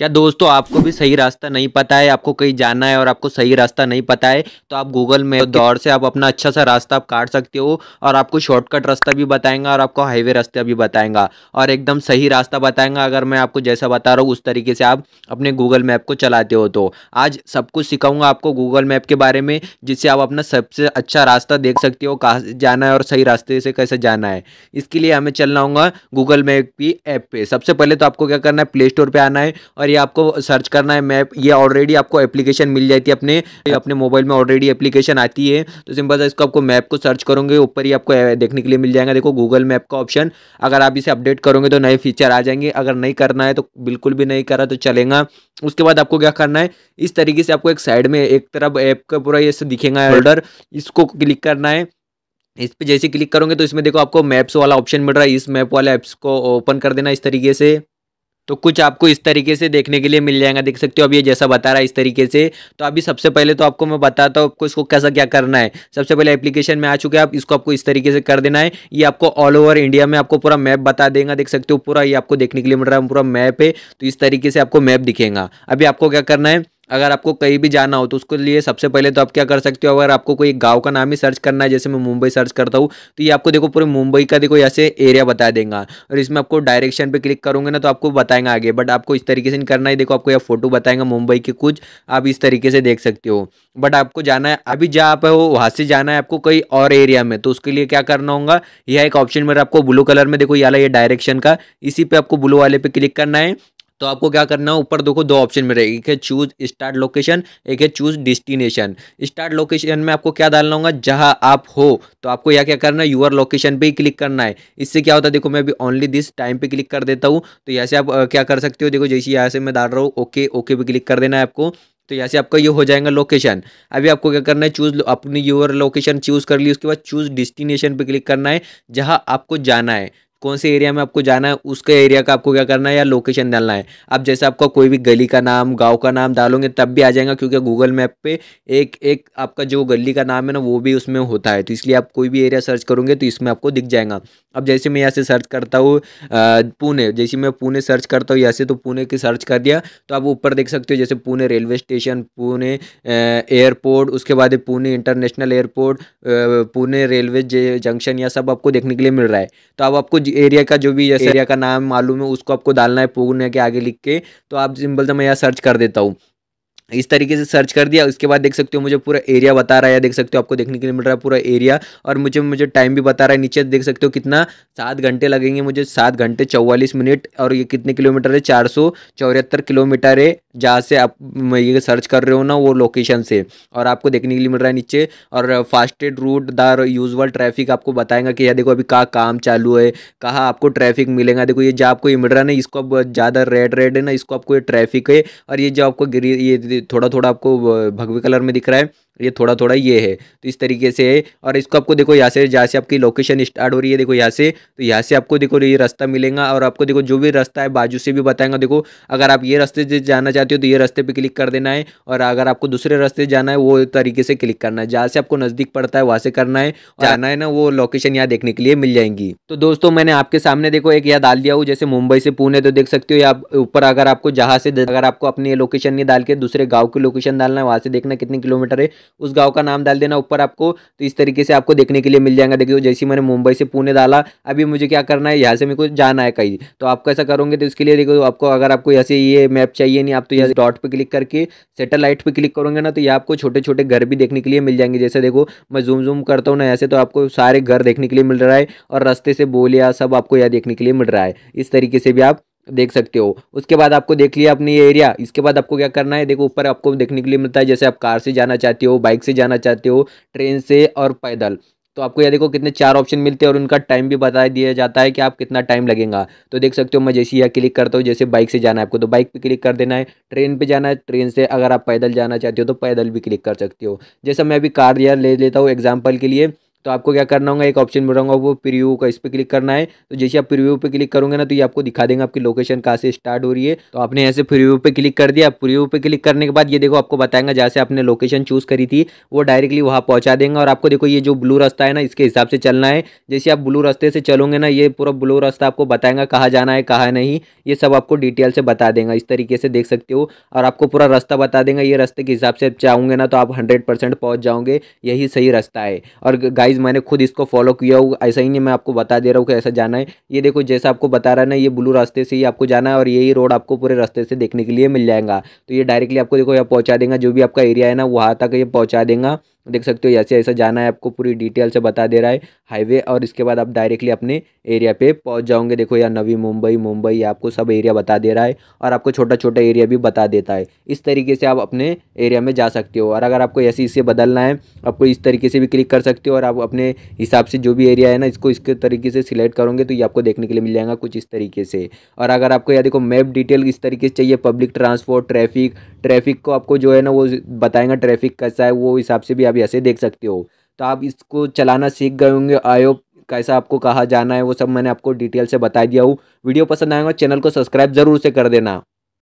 क्या दोस्तों आपको भी सही रास्ता नहीं पता है आपको कहीं जाना है और आपको सही रास्ता नहीं पता है तो आप गूगल में दौर से आप अपना अच्छा सा रास्ता आप काट सकते हो और आपको शॉर्टकट रास्ता भी बताएंगा और आपको हाईवे रास्ता भी बताएंगा और एकदम सही रास्ता बताएंगा अगर मैं आपको जैसा बता रहा हूँ उस तरीके से आप अपने गूगल मैप को चलाते हो तो आज सब कुछ सिखाऊंगा आपको गूगल मैप के बारे में जिससे आप अपना सबसे अच्छा रास्ता देख सकते हो कहाँ जाना है और सही रास्ते से कैसे जाना है इसके लिए हमें चलना होगा गूगल मैप की ऐप पर सबसे पहले तो आपको क्या करना है प्ले स्टोर पर आना है और ये आपको सर्च करना है मैप ये ऑलरेडी आपको एप्लीकेशन मिल जाती है अपने अपने मोबाइल में ऑलरेडी एप्लीकेशन आती है तो सिंपल सा इसको आपको मैप को सर्च करोगे ऊपर ही आपको देखने के लिए मिल जाएगा देखो गूगल मैप का ऑप्शन अगर आप इसे अपडेट करोगे तो नए फीचर आ जाएंगे अगर नहीं करना है तो बिल्कुल भी नहीं करा तो चलेगा उसके बाद आपको क्या करना है इस तरीके से आपको एक साइड में एक तरफ ऐप का पूरा ये दिखेगा ऑर्डर इसको क्लिक करना है इस पर जैसे क्लिक करोगे तो इसमें देखो आपको मैप्स वाला ऑप्शन मिल रहा है इस मैप वाले ऐप्स को ओपन कर देना इस तरीके से तो कुछ आपको इस तरीके से देखने के लिए मिल जाएगा देख सकते हो अब ये जैसा बता रहा है इस तरीके से तो अभी सबसे पहले तो आपको मैं बताता हूँ आपको इसको कैसा क्या करना है सबसे पहले एप्लीकेशन में आ चुके हैं आप इसको आपको इस तरीके से कर देना है ये आपको ऑल ओवर इंडिया में आपको पूरा मैप बता देगा देख सकते हो पूरा ये आपको देखने के लिए मिल रहा है पूरा मैप है तो इस तरीके से आपको मैप दिखेगा अभी आपको क्या करना है अगर आपको कहीं भी जाना हो तो उसके लिए सबसे पहले तो आप क्या कर सकते हो अगर आपको कोई गांव का नाम ही सर्च करना है जैसे मैं मुंबई सर्च करता हूँ तो ये आपको देखो पूरे मुंबई का देखो ऐसे एरिया बता देगा और इसमें आपको डायरेक्शन पे क्लिक करूंगे ना तो आपको बताएंगे आगे बट आपको इस तरीके से नहीं करना है देखो आपको यह फोटो बताएंगे मुंबई के कुछ आप इस तरीके से देख सकते हो बट आपको जाना है अभी जहाँ आप हो वहाँ से जाना है आपको कहीं और एरिया में तो उसके लिए क्या करना होगा यह एक ऑप्शन मेरा आपको ब्लू कलर में देखो ये डायरेक्शन का इसी पे आपको ब्लू वाले पे क्लिक करना है तो आपको क्या करना है ऊपर देखो दो ऑप्शन में रहेगी एक है चूज स्टार्ट लोकेशन एक है चूज डिस्टिनेशन स्टार्ट लोकेशन में आपको क्या डालना होगा जहाँ आप हो तो आपको यह क्या करना है यूअर लोकेशन पे ही क्लिक करना है इससे क्या होता है देखो मैं अभी ओनली दिस टाइम पे क्लिक कर देता हूँ तो यहाँ से आप क्या कर सकते हो देखो जैसे यहाँ से मैं डाल रहा हूँ ओके ओके पे क्लिक कर देना है आपको तो यहाँ से आपका ये हो जाएगा लोकेशन अभी आपको क्या करना है चूज़ अपनी यूअर लोकेशन चूज़ कर ली उसके बाद चूज़ डिस्टिनेशन पे क्लिक करना है जहाँ आपको जाना है कौन से एरिया में आपको जाना है उसके एरिया का आपको क्या करना है या लोकेशन डालना है अब जैसे आपका कोई भी गली का नाम गांव का नाम डालोगे तब भी आ जाएगा क्योंकि गूगल मैप पे एक एक आपका जो गली का नाम है ना वो भी उसमें होता है तो इसलिए आप कोई भी एरिया सर्च करोगे तो इसमें आपको दिख जाएगा अब जैसे मैं यहाँ से सर्च करता हूँ पुणे जैसे मैं पुणे सर्च करता हूँ यहाँ से तो पुणे की सर्च कर दिया तो आप ऊपर देख सकते हो जैसे Pune railway station Pune airport उसके बाद Pune international airport Pune railway junction यह सब आपको देखने के लिए मिल रहा है तो अब आपको एरिया का जो भी जैसे एरिया का नाम मालूम है उसको आपको डालना है पूर्णिया के आगे लिख के तो आप सिंपल से मैं यहाँ सर्च कर देता हूँ इस तरीके से सर्च कर दिया उसके बाद देख सकते हो मुझे पूरा एरिया बता रहा है देख सकते हो आपको देखने के लिए मिल रहा है पूरा एरिया और मुझे मुझे टाइम भी बता रहा है नीचे देख सकते हो कितना सात घंटे लगेंगे मुझे सात घंटे चौवालीस मिनट और ये कितने किलोमीटर है चार सौ चौहत्तर किलोमीटर है जहाँ से आप ये सर्च कर रहे हो ना वो लोकेशन से और आपको देखने के लिए मिल रहा है नीचे और फास्टेड रूट दार यूजल ट्रैफिक आपको बताएंगा कि यह देखो अभी कहाँ काम चालू है कहाँ आपको ट्रैफिक मिलेगा देखो ये जो आपको ये मिल रहा है ना इसको अब ज़्यादा रेड रेड है ना इसको आपको ये ट्रैफिक है और ये जो आपको ये थोड़ा थोड़ा आपको भगवे कलर में दिख रहा है ये थोड़ा थोड़ा ये है तो इस तरीके से है और इसको आपको देखो यहाँ से जहाँ से आपकी लोकेशन स्टार्ट हो रही है देखो यहाँ से तो यहाँ से आपको देखो ये रास्ता मिलेगा और आपको देखो जो भी रास्ता है बाजू से भी बताएंगा देखो अगर आप ये रास्ते से जाना चाहते हो तो ये रास्ते पर क्लिक कर देना है और अगर आपको दूसरे रास्ते जाना है वो तरीके से क्लिक करना है जहाँ से आपको नज़दीक पड़ता है वहाँ से करना है जाना है ना वो लोकेशन यहाँ देखने के लिए मिल जाएंगी तो दोस्तों मैंने आपके सामने देखो एक यहाँ डाल दिया हूँ जैसे मुंबई से पुणे तो देख सकते हो या ऊपर अगर आपको जहाँ से अगर आपको अपनी लोकेशन नहीं डाल के दूसरे गाँव की लोकेशन डालना है वहाँ से देखना कितने किलोमीटर है उस गाँव का नाम डाल देना ऊपर आपको तो इस तरीके से आपको देखने के लिए मिल जाएगा देखिए जैसे मैंने मुंबई से पुणे डाला अभी मुझे क्या करना है यहाँ से मेरे को जाना है कहीं तो आप कैसा करोगे तो इसके लिए देखो आपको अगर आपको यहाँ से ये मैप चाहिए नहीं आप तो यहाँ डॉट पर क्लिक करके सेटेलाइट पर क्लिक करोगे ना तो ये आपको छोटे छोटे घर भी देखने के लिए मिल जाएंगे जैसे देखो मैं जूम जूम करता हूँ ना ऐसे तो आपको सारे घर देखने के लिए मिल रहा है और रास्ते से बोलिया सब आपको यहाँ देखने के लिए मिल रहा है इस तरीके से भी आप देख सकते हो उसके बाद आपको देख लिया अपनी ये एरिया इसके बाद आपको क्या करना है देखो ऊपर आपको देखने के लिए मिलता है जैसे आप कार से जाना चाहते हो बाइक से जाना चाहते हो ट्रेन से और पैदल तो आपको यह देखो कितने चार ऑप्शन मिलते हैं और उनका टाइम भी बता दिया जाता है कि आप कितना टाइम लगेगा तो देख सकते हो मैं जैसे यह क्लिक करता हूँ जैसे बाइक से जाना है आपको तो बाइक पे क्लिक कर देना है ट्रेन पे जाना है ट्रेन से अगर आप पैदल जाना चाहते हो तो पैदल भी क्लिक कर सकते हो जैसा मैं अभी कार यार ले लेता हूँ एग्जाम्पल के लिए तो आपको क्या करना होगा एक ऑप्शन रहा वो प्रीव्यू का इस पर क्लिक करना है तो जैसे आप प्रीव्यू पे क्लिक करोगे ना तो ये आपको दिखा देंगे आपकी लोकेशन कहाँ से स्टार्ट हो रही है तो आपने ऐसे प्रीव्यू पे क्लिक कर दिया प्रीव्यू पे क्लिक करने के बाद ये देखो आपको बताएंगे जहाँ से आपने लोकेशन चूज़ करी थी वो डायरेक्टली वहाँ पहुँचा देंगे और आपको देखो ये जो ब्लू रास्ता है ना इसके हिसाब से चलना है जैसे आप ब्लू रास्ते से चलोगे ना ये पूरा ब्लू रास्ता आपको बताएंगे कहाँ जाना है कहाँ नहीं ये सब आपको डिटेल से बता देंगे इस तरीके से देख सकते हो और आपको पूरा रास्ता बता देंगे ये रास्ते के हिसाब से आप ना तो आप हंड्रेड पहुँच जाओगे यही सही रास्ता है और गाइज मैंने खुद इसको फॉलो किया हुआ ऐसा ही नहीं मैं आपको बता दे रहा हूँ कि ऐसा जाना है ये देखो जैसा आपको बता रहा है ना ये ब्लू रास्ते से ही आपको जाना है और यही रोड आपको पूरे रास्ते से देखने के लिए मिल जाएगा तो ये डायरेक्टली आपको देखो यहाँ पहुँचा देगा जो भी आपका एरिया है ना वहाँ तक ये पहुँचा देगा देख सकते हो ऐसे ऐसा जाना है आपको पूरी डिटेल से बता दे रहा है हाईवे और इसके बाद आप डायरेक्टली अपने एरिया पे पहुंच जाओगे देखो या नवी मुंबई मुंबई आपको सब एरिया बता दे रहा है और आपको छोटा छोटा एरिया भी बता देता है इस तरीके से आप अपने एरिया में जा सकते हो और अगर आपको ऐसे इसे बदलना है आपको इस तरीके से भी क्लिक कर सकते हो और आप अपने हिसाब से जो भी एरिया है ना इसको इसके तरीके से सिलेक्ट करोगे तो ये आपको देखने के लिए मिल जाएगा कुछ इस तरीके से और अगर आपको या देखो मैप डिटेल इस तरीके से चाहिए पब्लिक ट्रांसपोर्ट ट्रैफिक ट्रैफिक को आपको जो है ना वो बताएगा ट्रैफिक कैसा है वो हिसाब से भी आप ऐसे देख सकते हो तो आप इसको चलाना सीख गए होंगे आयो कैसा आपको कहा जाना है वो सब मैंने आपको डिटेल से बता दिया हूँ वीडियो पसंद आएगा चैनल को सब्सक्राइब जरूर से कर देना